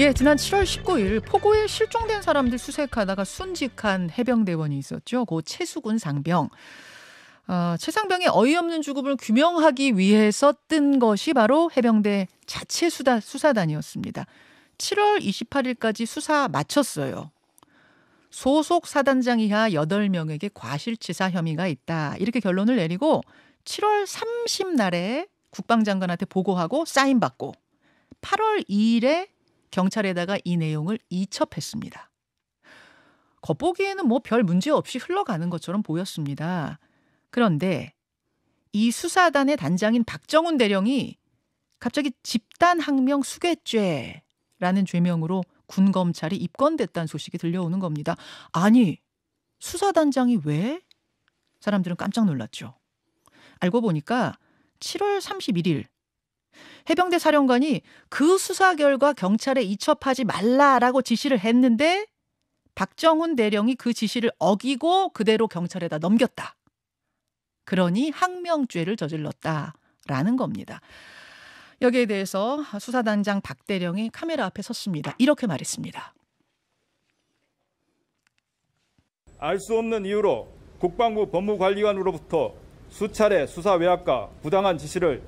예, 지난 7월 19일 폭우에 실종된 사람들 수색하다가 순직한 해병대원이 있었죠. 고 최수군 상병. 어, 최상병의 어이없는 죽음을 규명하기 위해서 뜬 것이 바로 해병대 자체 수다, 수사단이었습니다. 7월 28일까지 수사 마쳤어요. 소속 사단장 이하 8명에게 과실치사 혐의가 있다. 이렇게 결론을 내리고 7월 30날에 국방장관한테 보고하고 사인받고 8월 2일에 경찰에다가 이 내용을 이첩했습니다. 겉보기에는 뭐 별 문제 없이 흘러가는 것처럼 보였습니다. 그런데 이 수사단의 단장인 박정훈 대령이 갑자기 집단 항명 수괴죄라는 죄명으로 군 검찰이 입건됐다는 소식이 들려오는 겁니다. 아니, 수사단장이 왜? 사람들은 깜짝 놀랐죠. 알고 보니까 7월 31일 해병대 사령관이 그 수사 결과 경찰에 이첩하지 말라라고 지시를 했는데 박정훈 대령이 그 지시를 어기고 그대로 경찰에다 넘겼다. 그러니 항명죄를 저질렀다라는 겁니다. 여기에 대해서 수사단장 박 대령이 카메라 앞에 섰습니다. 이렇게 말했습니다. 알 수 없는 이유로 국방부 법무관리관으로부터 수차례 수사 외압과 부당한 지시를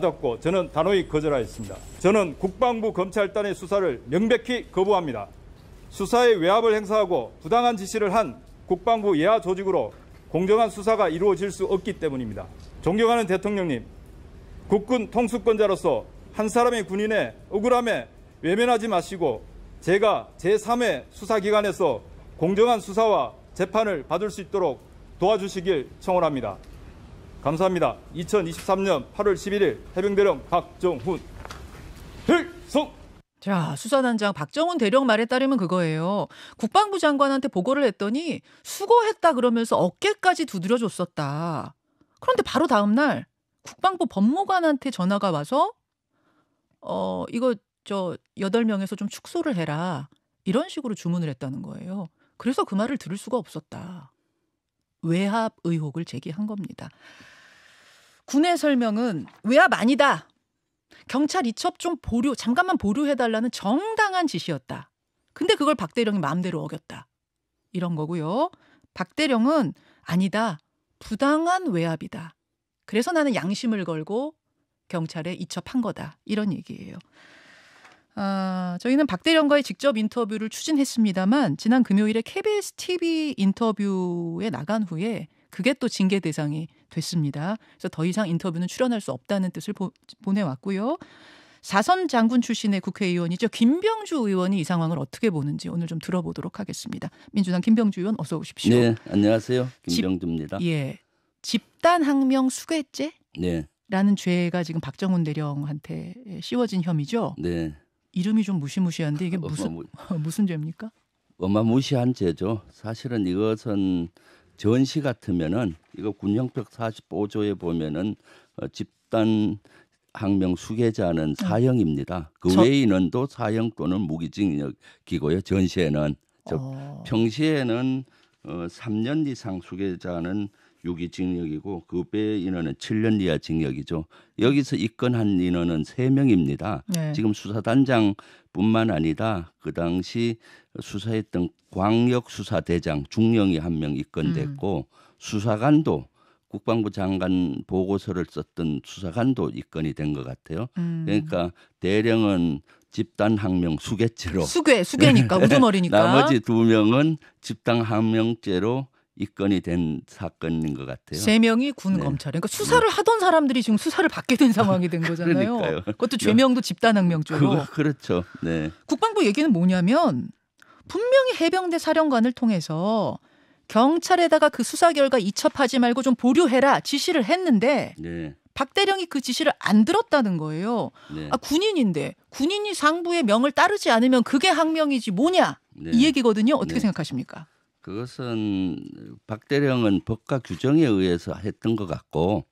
받았고 저는 단호히 거절하였습니다. 저는 국방부 검찰단의 수사를 명백히 거부합니다. 수사의 외압을 행사하고 부당한 지시를 한 국방부 예하 조직으로 공정한 수사가 이루어질 수 없기 때문입니다. 존경하는 대통령님, 국군 통수권자로서 한 사람의 군인의 억울함에 외면하지 마시고 제가 제3회 수사기관에서 공정한 수사와 재판을 받을 수 있도록 도와주시길 청원합니다. 감사합니다. 2023년 8월 11일 해병대령 박정훈 필성 자, 수사단장 박정훈 대령 말에 따르면 그거예요. 국방부 장관한테 보고를 했더니 수고했다 그러면서 어깨까지 두드려 줬었다. 그런데 바로 다음 날 국방부 법무관한테 전화가 와서 어, 이거 저 8명에서 좀 축소를 해라. 이런 식으로 주문을 했다는 거예요. 그래서 그 말을 들을 수가 없었다. 외압 의혹을 제기한 겁니다. 군의 설명은 외압 아니다. 경찰 이첩 좀 보류, 잠깐만 보류해달라는 정당한 지시였다. 근데 그걸 박대령이 마음대로 어겼다. 이런 거고요. 박대령은 아니다. 부당한 외압이다. 그래서 나는 양심을 걸고 경찰에 이첩한 거다. 이런 얘기예요. 아, 저희는 박대령과의 직접 인터뷰를 추진했습니다만 지난 금요일에 KBS TV 인터뷰에 나간 후에 그게 또 징계 대상이 됐습니다. 그래서 더 이상 인터뷰는 출연할 수 없다는 뜻을 보, 보내왔고요. 사선 장군 출신의 국회의원이죠. 김병주 의원이 이 상황을 어떻게 보는지 오늘 좀 들어보도록 하겠습니다. 민주당 김병주 의원 어서 오십시오. 네, 안녕하세요. 김병주입니다. 집, 예. 집단 항명 수괴죄? 네. 라는 죄가 지금 박정훈 대령한테 씌워진 혐의죠. 네. 이름이 좀 무시무시한데 이게 무슨 무슨 죄입니까? 어마무시한 죄죠. 사실은 이것은 전시 같으면은 이거 군형법 45조에 보면은 어, 집단 항명 수계자는 음. 사형입니다. 그 저... 외 인원도 사형 또는 무기징역이고요. 전시에는 즉 어... 평시에는 어, 3년 이상 수계자는 6기 징역이고 그 배 인원은 7년 이하 징역이죠. 여기서 입건한 인원은 3명입니다. 네. 지금 수사단장뿐만 아니라 그 당시 수사했던 광역수사대장 중령이 한 명 입건됐고 음. 수사관도 국방부 장관 보고서를 썼던 수사관도 입건이 된 것 같아요. 음. 그러니까 대령은 집단 항명 수개죄로 수개 수괴, 니까 우두머리니까 나머지 두 명은 집단 항명죄로 입건이 된 사건인 것 같아요. 세 명이 군 네. 검찰, 그러니까 수사를 네. 하던 사람들이 지금 수사를 받게 된 상황이 된 거잖아요. 그러니까요. 그것도 죄명도 집단항명 죄로그렇죠 그, 네. 국방부 얘기는 뭐냐면 분명히 해병대 사령관을 통해서 경찰에다가 그 수사 결과 이첩하지 말고 좀 보류해라 지시를 했는데 네. 박대령이 그 지시를 안 들었다는 거예요. 네. 아 군인인데 군인이 상부의 명을 따르지 않으면 그게 항명이지 뭐냐 네. 이 얘기거든요. 어떻게 네. 생각하십니까? 그것은 박대령은 법과 규정에 의해서 했던 것 같고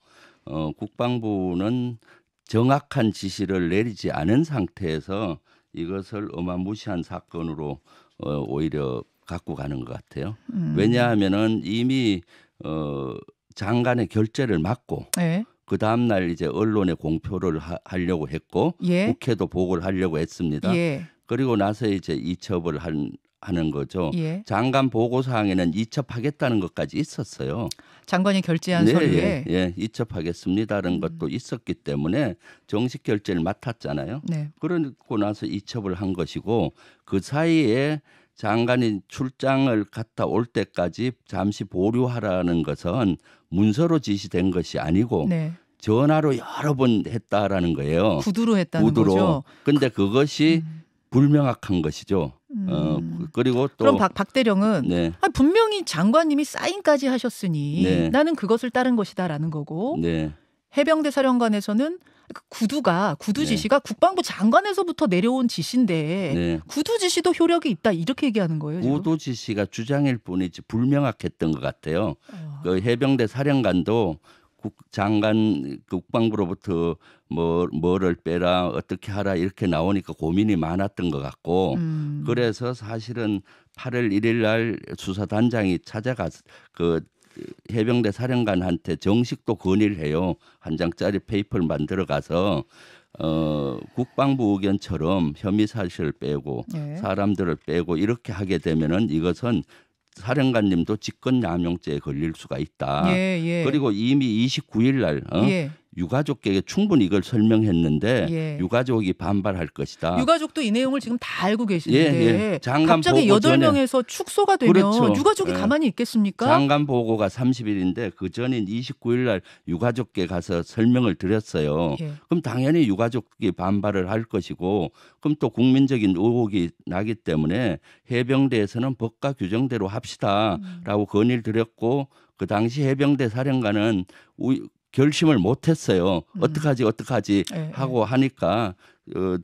어, 국방부는 정확한 지시를 내리지 않은 상태에서 이것을 어마무시한 사건으로 어, 오히려 갖고 가는 것 같아요. 음. 왜냐하면은 이미 어, 장관의 결재를 막고 네. 그 다음 날 이제 언론에 공표를 하, 려고 했고 예. 국회도 보고를 하려고 했습니다. 예. 그리고 나서 이제 이첩을 한 하는 거죠. 예. 장관 보고 사항에는 이첩하겠다는 것까지 있었어요. 장관이 결재한 네, 서류에 예, 예, 이첩하겠습니다라는 음. 것도 있었기 때문에 정식 결재를 맡았잖아요. 네. 그러고 나서 이첩을 한 것이고 그 사이에 장관이 출장을 갔다 올 때까지 잠시 보류하라는 것은 문서로 지시된 것이 아니고 네. 전화로 여러 번 했다라는 거예요. 구두로 했다는 구두로. 거죠. 근데 그것이 음. 불명확한 것이죠. 음. 어, 그리고 또 그럼 박, 박 대령은 네. 아, 분명히 장관님이 사인까지 하셨으니 네. 나는 그것을 따른 것이다라는 거고 네. 해병대 사령관에서는 그 구두가 구두 네. 지시가 국방부 장관에서부터 내려온 지시인데 네. 구두 지시도 효력이 있다 이렇게 얘기하는 거예요. 지금? 구두 지시가 주장일 뿐이지 불명확했던 것 같아요. 어. 그 해병대 사령관도 국, 장관 그 국방부로부터 뭐 뭐를 빼라 어떻게 하라 이렇게 나오니까 고민이 많았던 것 같고 음. 그래서 사실은 8월 1일 날 수사 단장이 찾아가 그 해병대 사령관한테 정식도 건의를 해요. 한 장짜리 페이퍼를 만들어 가서 어, 국방부 의견처럼 혐의 사실을 빼고 네. 사람들을 빼고 이렇게 하게 되면은 이것은 사령관님도 직권남용죄에 걸릴 수가 있다. 예, 예. 그리고 이미 29일 날 어? 예. 유가족에게 충분히 이걸 설명했는데 예. 유가족이 반발할 것이다. 유가족도 이 내용을 지금 다 알고 계시데 예, 예. 장관 갑자기 여덟 명에서 축소가 되면 그렇죠. 유가족이 예. 가만히 있겠습니까? 장관 보고가 30일인데 그 전인 29일 날 유가족께 가서 설명을 드렸어요. 예. 그럼 당연히 유가족이 반발을 할 것이고 그럼 또 국민적인 의혹이 나기 때문에 해병대에서는 법과 규정대로 합시다라고 음. 건의를 드렸고 그 당시 해병대 사령관은 결심을 못했어요. 음. 어떡하지 어떡하지 예, 예. 하고 하니까 어,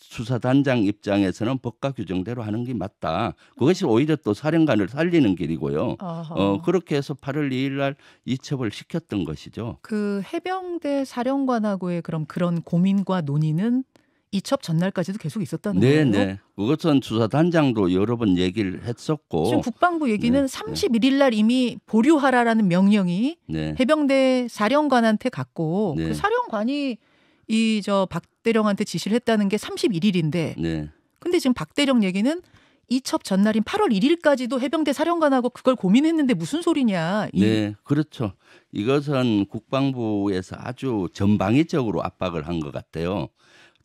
수사단장 입장에서는 법과 규정대로 하는 게 맞다. 그것이 오히려 또 사령관을 살리는 길이고요. 어 어, 그렇게 해서 8월 2일 날 이첩을 시켰던 것이죠. 그 해병대 사령관하고의 그럼 그런 고민과 논의는 이첩 전날까지도 계속 있었다는 네, 거예요. 네, 그것은 주사단장도 여러 번 얘기를 했었고 지금 국방부 얘기는 네, 31일 날 이미 보류하라라는 명령이 네. 해병대 사령관한테 갔고 네. 그 사령관이 이 저 박대령한테 지시를 했다는 게 31일인데 네. 근데 지금 박대령 얘기는 이첩 전날인 8월 1일까지도 해병대 사령관하고 그걸 고민했는데 무슨 소리냐. 이. 네, 그렇죠. 이것은 국방부에서 아주 전방위적으로 압박을 한 것 같아요.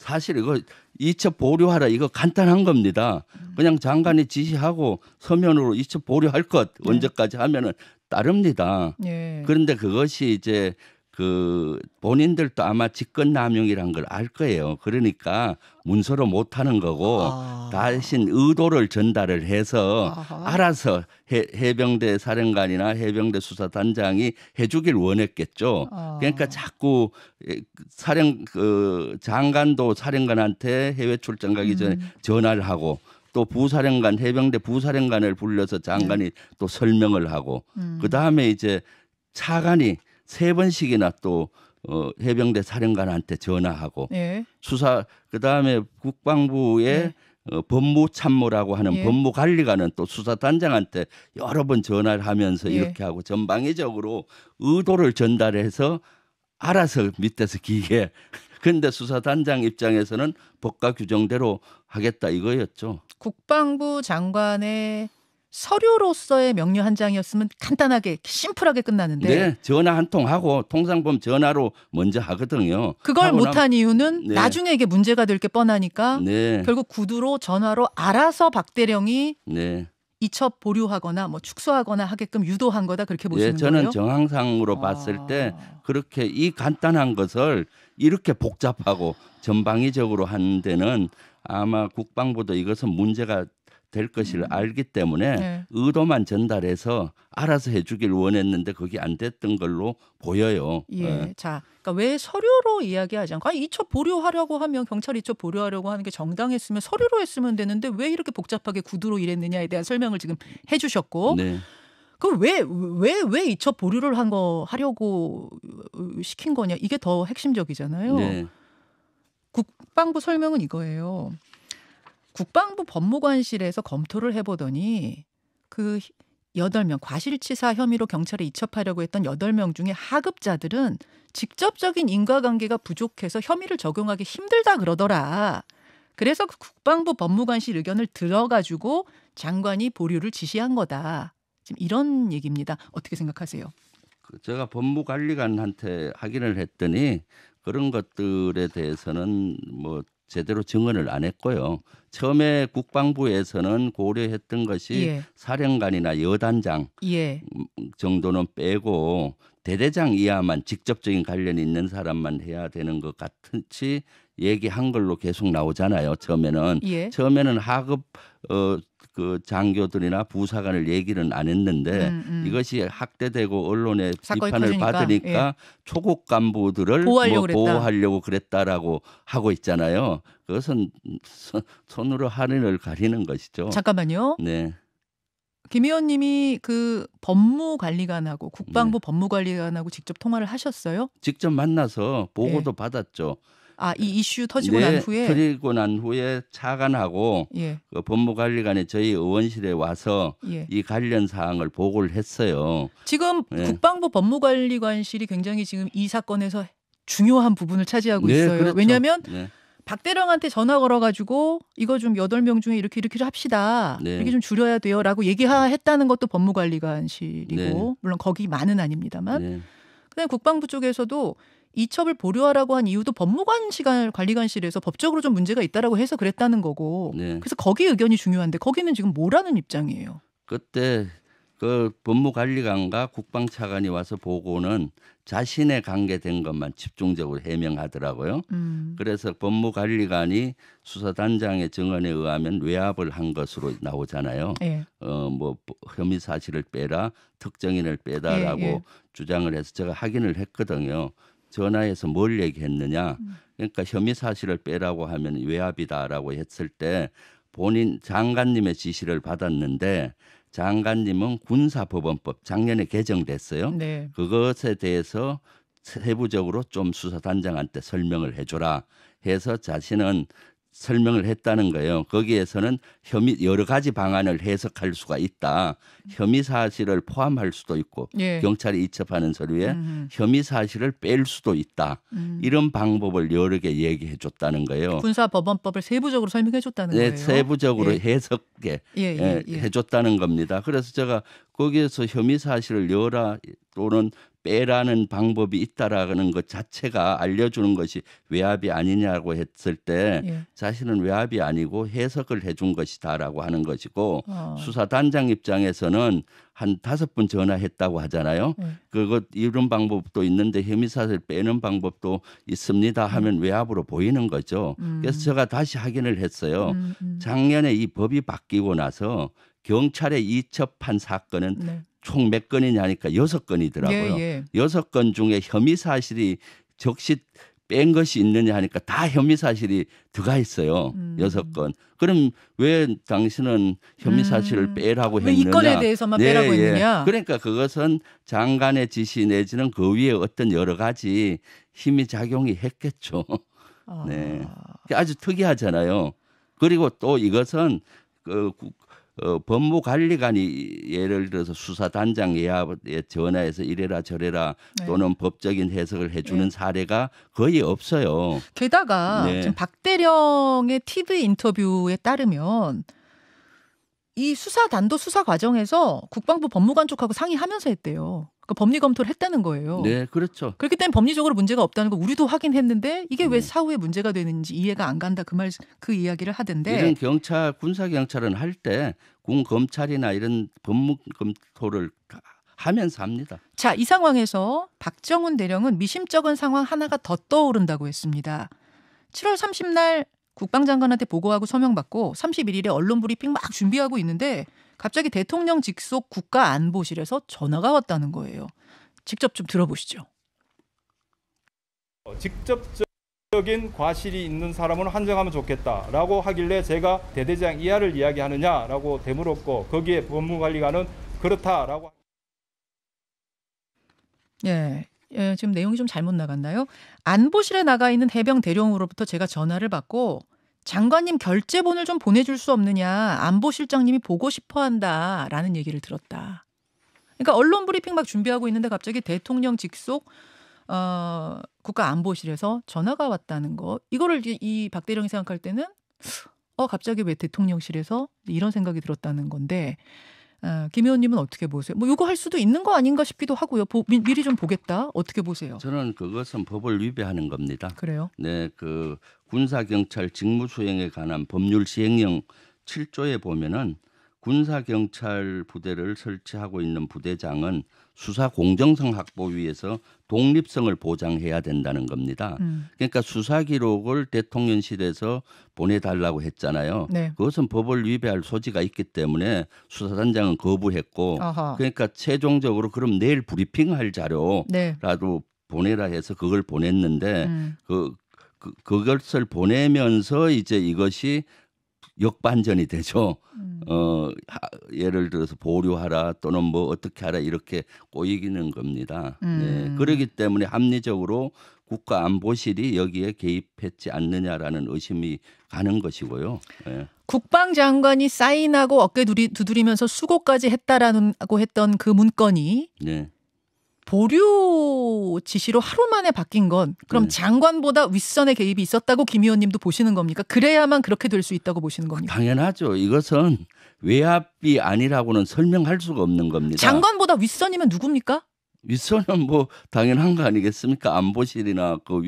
사실 이거 이첩 보류하라 이거 간단한 겁니다. 그냥 장관이 지시하고 서면으로 이첩 보류할 것 네. 언제까지 하면은 따릅니다. 네. 그런데 그것이 이제 그 본인들도 아마 직권 남용이란 걸 알 거예요. 그러니까 문서로 못 하는 거고 아. 대신 의도를 전달을 해서 아하. 알아서 해, 병대 사령관이나 해병대 수사단장이 해주길 원했겠죠. 아. 그러니까 자꾸 사령 그 장관도 사령관한테 해외 출장 가기 전에 음. 전화를 하고 또 부사령관 해병대 부사령관을 불러서 장관이 네. 또 설명을 하고 음. 그 다음에 이제 차관이 세 번씩이나 또 어, 해병대 사령관한테 전화하고 예. 수사 그 다음에 국방부의 예. 어, 법무참모라고 하는 예. 법무관리관은 또 수사단장한테 여러 번 전화를 하면서 예. 이렇게 하고 전방위적으로 의도를 전달해서 알아서 밑에서 기계 근데 수사단장 입장에서는 법과 규정대로 하겠다 이거였죠. 국방부 장관의 서류로서의 명료 한 장이었으면 간단하게 심플하게 끝나는데 네, 전화 한 통 하고 통상범 전화로 먼저 하거든요. 그걸 못한 이유는 네. 나중에 이게 문제가 될 게 뻔하니까 네. 결국 구두로 전화로 알아서 박대령이 네. 이첩 보류하거나 뭐 축소하거나 하게끔 유도한 거다 그렇게 네, 보시는 예, 저는 거예요? 정황상으로 봤을 아. 때 그렇게 이 간단한 것을 이렇게 복잡하고 전방위적으로 하 데는 아마 국방부도 이것은 문제가 될 것을 음. 알기 때문에 네. 의도만 전달해서 알아서 해주길 원했는데 그게 안 됐던 걸로 보여요. 예. 네. 자, 그러니까 왜 서류로 이야기하지 않고 아니, 이첩 보류하려고 하면 경찰이 이첩 보류하려고 하는 게 정당했으면 서류로 했으면 되는데 왜 이렇게 복잡하게 구두로 일했느냐에 대한 설명을 지금 해주셨고. 네. 그왜 왜 왜 이첩 보류를 한 거 하려고 시킨 거냐 이게 더 핵심적이잖아요. 네. 국방부 설명은 이거예요. 국방부 법무관실에서 검토를 해보더니 그 여덟 명 과실치사 혐의로 경찰에 이첩하려고 했던 여덟 명 중에 하급자들은 직접적인 인과관계가 부족해서 혐의를 적용하기 힘들다 그러더라. 그래서 그 국방부 법무관실 의견을 들어가지고 장관이 보류를 지시한 거다. 지금 이런 얘기입니다. 어떻게 생각하세요? 그 제가 법무관리관한테 확인을 했더니 그런 것들에 대해서는 뭐 제대로 증언을 안 했고요. 처음에 국방부에서는 고려했던 것이 예. 사령관이나 여단장 예. 정도는 빼고 대대장 이하만 직접적인 관련이 있는 사람만 해야 되는 것같은지 얘기한 걸로 계속 나오잖아요. 처음에는 예. 처음에는 하급 어, 그 장교들이나 부사관을 얘기는 안 했는데 음, 음. 이것이 학대되고 언론에 비판을 터지니까, 받으니까 예. 초국 간부들을 보호하려고, 뭐 보호하려고 그랬다. 라고 하고 있잖아요. 그것은 손으로 하인을 가리는 것이죠. 잠깐만요. 네. 김 의원님이 그 법무관리관하고 국방부 네. 법무관리관하고 직접 통화를 하셨어요? 직접 만나서 보고도 예. 받았죠. 아, 이 네. 이슈 터지고 네, 난 후에 터지고 난 후에 차관하고 예. 그 법무관리관이 저희 의원실에 와서 예. 이 관련 사항을 보고를 했어요. 지금 네. 국방부 법무관리관실이 굉장히 지금 이 사건에서 중요한 부분을 차지하고 네, 있어요. 그렇죠. 왜냐하면 네. 박대령한테 전화 걸어가지고 이거 좀 여덟 명 중에 이렇게 이렇게 합시다. 네. 이렇게 좀 줄여야 돼요. 라고 얘기했다는 것도 법무관리관실이고, 네. 물론 거기 많은 아닙니다만. 네. 그다음 국방부 쪽에서도 이첩을 보류하라고 한 이유도 법무관 시간 관리관실에서 법적으로 좀 문제가 있다라고 해서 그랬다는 거고. 네. 그래서 거기 의견이 중요한데 거기는 지금 뭐라는 입장이에요? 그때 그 법무관리관과 국방차관이 와서 보고는 자신의 관계된 것만 집중적으로 해명하더라고요. 음. 그래서 법무관리관이 수사단장의 증언에 의하면 외압을 한 것으로 나오잖아요. 예. 어뭐 혐의 사실을 빼라, 특정인을 빼다라고 예, 예. 주장을 해서 제가 확인을 했거든요. 전화해서 뭘 얘기했느냐. 음. 그러니까 혐의 사실을 빼라고 하면 외압이다라고 했을 때 본인 장관님의 지시를 받았는데 장관님은 군사법원법 작년에 개정됐어요. 네. 그것에 대해서 세부적으로 좀 수사단장한테 설명을 해줘라 해서 자신은 설명을 했다는 거예요. 거기에서는 혐의 여러 가지 방안을 해석할 수가 있다. 혐의 사실을 포함할 수도 있고 예. 경찰이 이첩하는 서류에 음흠. 혐의 사실을 뺄 수도 있다. 음. 이런 방법을 여러 개 얘기해 줬다는 거예요. 군사법원법을 세부적으로 설명해 줬다는 네, 거예요. 세부적으로 예. 해석해 예, 예, 예, 예. 해 줬다는 겁니다. 그래서 제가 거기에서 혐의 사실을 여러 또는 빼라는 방법이 있다라는 것 자체가 알려주는 것이 외압이 아니냐고 했을 때 예. 사실은 외압이 아니고 해석을 해준 것이다라고 하는 것이고 아. 수사단장 입장에서는 한 다섯 번 전화했다고 하잖아요. 예. 그것 이런 방법도 있는데 혐의사실 빼는 방법도 있습니다 하면 음. 외압으로 보이는 거죠. 음. 그래서 제가 다시 확인을 했어요. 음, 음. 작년에 이 법이 바뀌고 나서 경찰에 이첩한 사건은 네. 총몇 건이냐니까 하 여섯 건이더라고요. 예, 예. 여섯 건 중에 혐의 사실이 적시 뺀 것이 있느냐 하니까 다 혐의 사실이 들어가 있어요. 음. 여섯 음. 건. 그럼 왜 당신은 혐의 사실을 음. 빼라고 했느냐? 이 건에 대해서만 네, 빼라고 했느냐? 예. 그러니까 그것은 장관의 지시 내지는 그 위에 어떤 여러 가지 힘이 작용이 했겠죠. 아. 네. 아주 특이하잖아요. 그리고 또 이것은 그 어, 법무관리관이 예를 들어서 수사단장 예하에 전화해서 이래라 저래라 네. 또는 법적인 해석을 해주는 네. 사례가 거의 없어요. 게다가 네. 지금 박대령의 TV 인터뷰에 따르면 이 수사 단도 수사 과정에서 국방부 법무관 쪽하고 상의하면서 했대요. 그러니까 법리 검토를 했다는 거예요. 네, 그렇죠. 그렇기 때문에 법리적으로 문제가 없다는 거 우리도 확인했는데 이게 왜 음. 사후에 문제가 되는지 이해가 안 간다 그 말그 그 이야기를 하던데 이런 경찰 군사 경찰은 할 때군 검찰이나 이런 법무 검토를 하면서 합니다. 자, 이 상황에서 박정훈 대령은 미심쩍은 상황 하나가 더 떠오른다고 했습니다. 7월 30날 국방장관한테 보고하고 서명받고 31일에 언론 브리핑 막 준비하고 있는데 갑자기 대통령 직속 국가안보실에서 전화가 왔다는 거예요. 직접 좀 들어보시죠. 어, 직접적인 과실이 있는 사람은 한정하면 좋겠다라고 하길래 제가 대대장 이하를 이야기하느냐라고 되물었고 거기에 법무관리관은 그렇다라고. 예, 예, 지금 내용이 좀 잘못 나갔나요? 안보실에 나가 있는 해병 대령으로부터 제가 전화를 받고 장관님 결재본을 좀 보내줄 수 없느냐 안보실장님이 보고 싶어한다라는 얘기를 들었다. 그러니까 언론 브리핑 막 준비하고 있는데 갑자기 대통령 직속 어, 국가안보실에서 전화가 왔다는 거 이거를 이 박대령이 생각할 때는 어 갑자기 왜 대통령실에서 이런 생각이 들었다는 건데 어, 김 의원님은 어떻게 보세요? 뭐 이거 할 수도 있는 거 아닌가 싶기도 하고요. 보, 미, 미리 좀 보겠다. 어떻게 보세요? 저는 그것은 법을 위배하는 겁니다. 그래요? 네, 그 군사경찰 직무수행에 관한 법률 시행령 7조에 보면은 군사경찰 부대를 설치하고 있는 부대장은 수사 공정성 확보 위해서 독립성을 보장해야 된다는 겁니다. 음. 그러니까 수사 기록을 대통령실에서 보내달라고 했잖아요. 네. 그것은 법을 위배할 소지가 있기 때문에 수사단장은 거부했고, 아하. 그러니까 최종적으로 그럼 내일 브리핑할 자료라도 네. 보내라 해서 그걸 보냈는데 음. 그 그, 그것을 보내면서 이제 이것이 역반전이 되죠. 음. 어, 예를 들어서 보류하라 또는 뭐 어떻게 하라 이렇게 꼬이기는 겁니다. 네. 음. 네. 그러기 때문에 합리적으로 국가안보실이 여기에 개입했지 않느냐라는 의심이 가는 것이고요. 네. 국방장관이 사인하고 어깨 두드리면서 수고까지 했다라고 했던 그 문건이 네. 보류 지시로 하루 만에 바뀐 건 그럼 음. 장관보다 윗선의 개입이 있었다고 김 의원님도 보시는 겁니까? 그래야만 그렇게 될 수 있다고 보시는 겁니까? 당연하죠. 이것은 외압이 아니라고는 설명할 수가 없는 겁니다. 장관보다 윗선이면 누굽니까? 윗선은 뭐 당연한 거 아니겠습니까? 안보실이나 그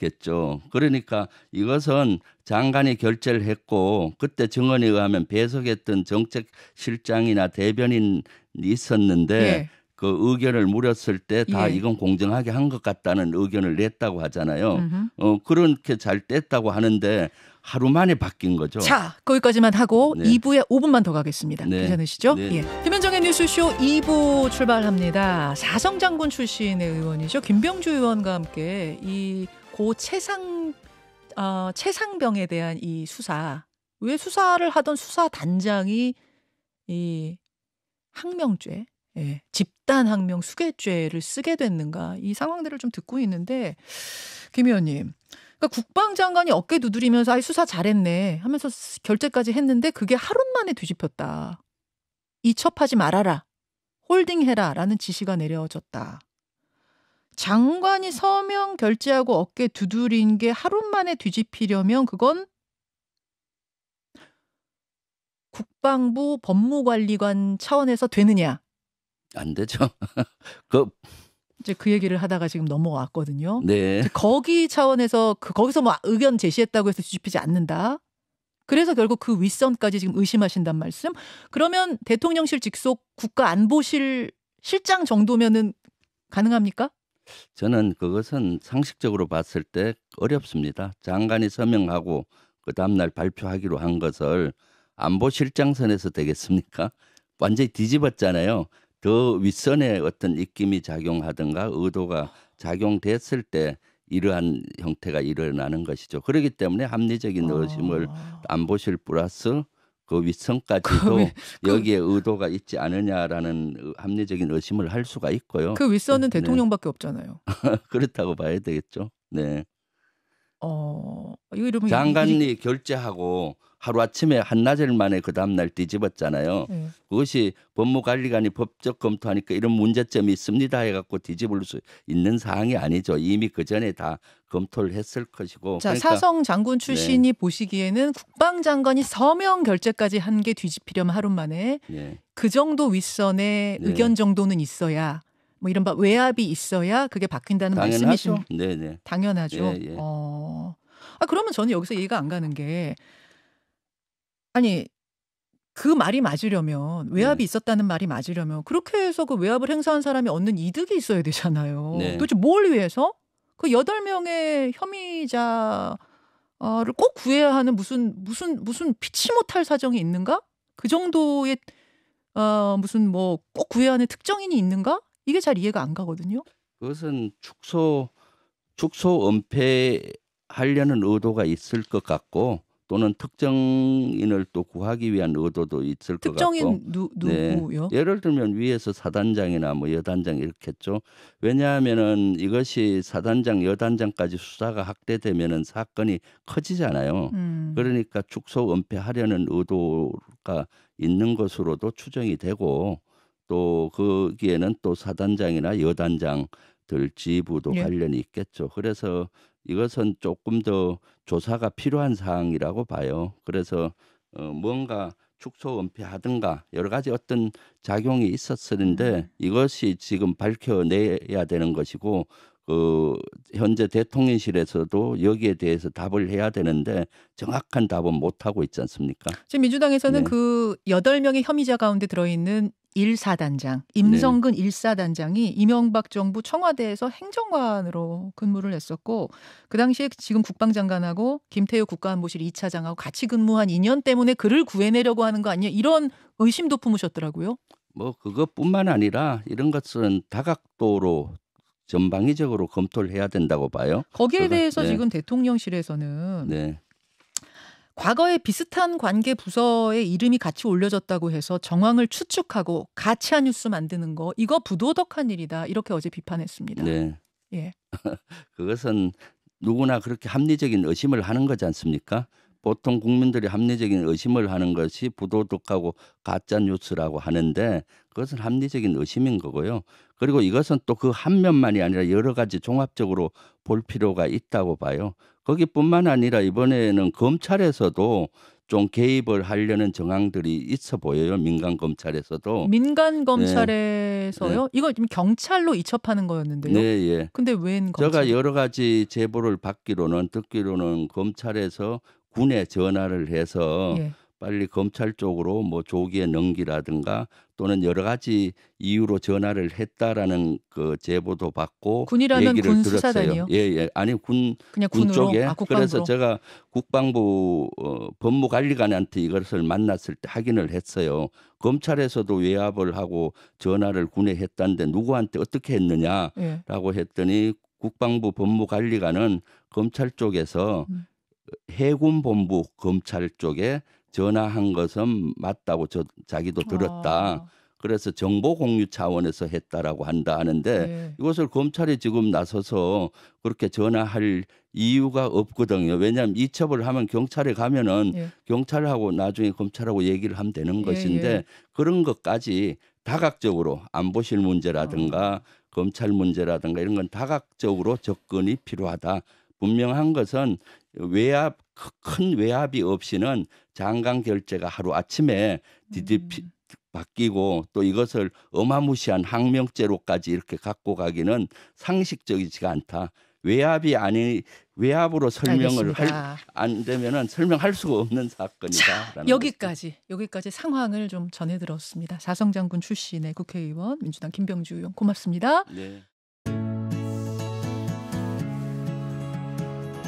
위겠죠. 그러니까 이것은 장관이 결재를 했고 그때 증언에 의하면 배석했던 정책실장이나 대변인 있었는데 예. 그 의견을 물었을 때다 예. 이건 공정하게 한 것 같다는 의견을 냈다고 하잖아요. 어, 그렇게 잘됐다고 하는데 하루 만에 바뀐 거죠. 자, 거기까지만 하고 네. 2부에 5분만 더 가겠습니다. 네. 괜찮으시죠? 네. 예. 김현정의 뉴스쇼 2부 출발합니다. 사성장군 출신의 의원이죠. 김병주 의원과 함께 이 고 최상, 어, 최상병에 대한 이 수사. 왜 수사를 하던 수사단장이 이 항명죄 예, 집단 항명 수괴죄를 쓰게 됐는가 이 상황들을 좀 듣고 있는데 김 의원님 그러니까 국방장관이 어깨 두드리면서 아이 수사 잘했네 하면서 결재까지 했는데 그게 하루 만에 뒤집혔다 이첩하지 말아라 홀딩해라라는 지시가 내려졌다 장관이 서명 결재하고 어깨 두드린 게 하루 만에 뒤집히려면 그건 국방부 법무관리관 차원에서 되느냐 안 되죠. 그 이제 그 얘기를 하다가 지금 넘어왔거든요. 네. 거기 차원에서 그 거기서 뭐 의견 제시했다고 해서 뒤집히지 않는다. 그래서 결국 그 윗선까지 지금 의심하신단 말씀. 그러면 대통령실 직속 국가안보실 실장 정도면은 가능합니까? 저는 그것은 상식적으로 봤을 때 어렵습니다. 장관이 서명하고 그 다음날 발표하기로 한 것을 안보실장 선에서 되겠습니까? 완전히 뒤집었잖아요. 그윗선에 어떤 입김이 작용하든가 의도가 작용됐을 때 이러한 형태가 일어나는 것이죠. 그렇기 때문에 합리적인 의심을 아. 안 보실 플러스 그 윗선까지도 그, 그, 여기에 의도가 있지 않느냐라는 합리적인 의심을 할 수가 있고요. 그 윗선은 네. 대통령밖에 없잖아요. 그렇다고 봐야 되겠죠. 네. 어, 이러면 장관이 이, 결재하고 하루아침에 한나절 만에 그 다음날 뒤집었잖아요. 음. 그것이 법무관리관이 법적 검토하니까 이런 문제점이 있습니다 해갖고 뒤집을 수 있는 사항이 아니죠. 이미 그전에 다 검토를 했을 것이고. 자, 그러니까, 사성 장군 출신이 네. 보시기에는 국방장관이 서명 결재까지 한 게 뒤집히려면 하루 만에 네. 그 정도 윗선의 네. 의견 정도는 있어야 뭐 이른바 외압이 있어야 그게 바뀐다는 말씀이죠. 시 네, 네네. 당연하죠. 예, 예. 어. 아, 그러면 저는 여기서 이해가 안 가는 게 아니 그 말이 맞으려면 네. 외압이 네. 있었다는 말이 맞으려면 그렇게 해서 그 외압을 행사한 사람이 얻는 이득이 있어야 되잖아요. 네. 도대체 뭘 위해서? 그 여덟 명의 혐의자를 꼭 구해야 하는 무슨 무슨 무슨 피치 못할 사정이 있는가? 그 정도의 어 무슨 뭐 꼭 구해야 하는 특정인이 있는가? 이게 잘 이해가 안 가거든요. 그것은 축소 축소 은폐하려는 의도가 있을 것 같고 또는 특정인을 또 구하기 위한 의도도 있을 것 같고 특정인 누, 네. 누구요? 네. 예를 들면 위에서 사단장이나 뭐 여단장 이렇겠죠. 왜냐하면은 이것이 사단장 여단장까지 수사가 확대되면은 사건이 커지잖아요. 음. 그러니까 축소 은폐하려는 의도가 있는 것으로도 추정이 되고 또 거기에는 또 사단장이나 여단장 들 지부도 예. 관련이 있겠죠. 그래서 이것은 조금 더 조사가 필요한 사항이라고 봐요. 그래서 어, 뭔가 축소 은폐하든가 여러 가지 어떤 작용이 있었는데 음. 이것이 지금 밝혀내야 되는 것이고 그 현재 대통령실에서도 여기에 대해서 답을 해야 되는데 정확한 답은 못 하고 있지 않습니까? 지금 민주당에서는 네. 그 여덟 명의 혐의자 가운데 들어 있는 1사단장 임성근 네. 1사단장이 이명박 정부 청와대에서 행정관으로 근무를 했었고 그 당시에 지금 국방장관하고 김태효 국가안보실 2차장하고 같이 근무한 인연 때문에 그를 구해내려고 하는 거 아니냐 이런 의심도 품으셨더라고요. 뭐 그것뿐만 아니라 이런 것은 다각도로 전방위적으로 검토를 해야 된다고 봐요. 거기에 대해서 네. 지금 대통령실에서는 네. 과거에 비슷한 관계 부서의 이름이 같이 올려졌다고 해서 정황을 추측하고 가치한 뉴스 만드는 거 이거 부도덕한 일이다 이렇게 어제 비판했습니다. 네. 예. 그것은 누구나 그렇게 합리적인 의심을 하는 거지 않습니까? 보통 국민들이 합리적인 의심을 하는 것이 부도덕하고 가짜 뉴스라고 하는데 그것은 합리적인 의심인 거고요. 그리고 이것은 또 그 한 면만이 아니라 여러 가지 종합적으로 볼 필요가 있다고 봐요. 거기뿐만 아니라 이번에는 검찰에서도 좀 개입을 하려는 정황들이 있어 보여요. 민간 검찰에서도 민간 네. 검찰에서요? 네. 이거 지금 경찰로 이첩하는 거였는데요. 네, 예. 근데 웬 검찰? 제가 여러 가지 제보를 받기로는 듣기로는 검찰에서 군에 전화를 해서 예. 빨리 검찰 쪽으로 뭐 조기에 넘기라든가 또는 여러 가지 이유로 전화를 했다라는 그 제보도 받고 군이라면 얘기를 군 들었어요. 수 예, 예. 아니 군, 군군 쪽에 아, 그래서 제가 국방부 어, 법무관리관한테 이것을 만났을 때 확인을 했어요. 검찰에서도 외압을 하고 전화를 군에 했다는데 누구한테 어떻게 했느냐라고 예. 했더니 국방부 법무관리관은 검찰 쪽에서 음. 해군본부 검찰 쪽에 전화한 것은 맞다고 저 자기도 아. 들었다. 아. 그래서 정보 공유 차원에서 했다라고 한다 하는데 네. 이것을 검찰이 지금 나서서 그렇게 전화할 이유가 없거든요. 왜냐하면 이첩을 하면 경찰에 가면은 예. 경찰하고 나중에 검찰하고 얘기를 하면 되는 예, 것인데 예, 그런 것까지 다각적으로 안보실 문제라든가 아. 검찰 문제라든가 이런 건 다각적으로 접근이 필요하다. 분명한 것은 외압 큰 외압이 없이는 장관 결제가 하루 아침에 뒤 d p 음. 바뀌고 또 이것을 어마무시한 항명죄로까지 이렇게 갖고 가기는 상식적이지가 않다. 외압이 아니 외압으로 설명을 할, 안 되면은 설명할 수가 없는 사건이다. 여기까지 것입 여기까지 상황을 좀 전해 들었습니다. 사성장군 출신의 국회의원 민주당 김병주 의원 고맙습니다. 네.